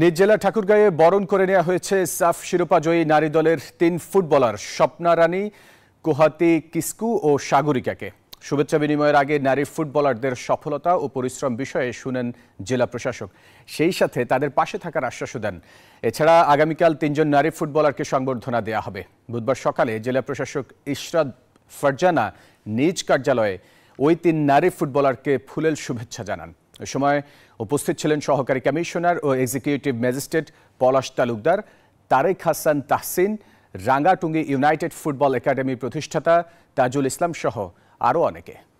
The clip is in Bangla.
নিজ জেলা ঠাকুরগাঁয়ে বরণ করে নেওয়া হয়েছে সাফ শিরোপাজয়ী নারী দলের তিন ফুটবলার স্বপ্না রানী কোহাতি কিস্কু ও সাগরিকাকে শুভেচ্ছা বিনিময়ের আগে নারী ফুটবলারদের সফলতা ও পরিশ্রম বিষয়ে শুনেন জেলা প্রশাসক সেই সাথে তাদের পাশে থাকার আশ্বাসও দেন এছাড়া আগামীকাল তিনজন নারী ফুটবলারকে সংবর্ধনা দেওয়া হবে বুধবার সকালে জেলা প্রশাসক ইশরাত ফারজানা নিজ কার্যালয়ে ওই তিন নারী ফুটবলারকে ফুলেল শুভেচ্ছা জানান সময় উপস্থিত ছিলেন সহকারী কমিশনার ও executive magistrate Palash Talukdar Tarek Hasan Tahsin Rangatungi united football একাডেমির প্রতিষ্ঠাতা তাজুল ইসলাম সহ আরও অনেকে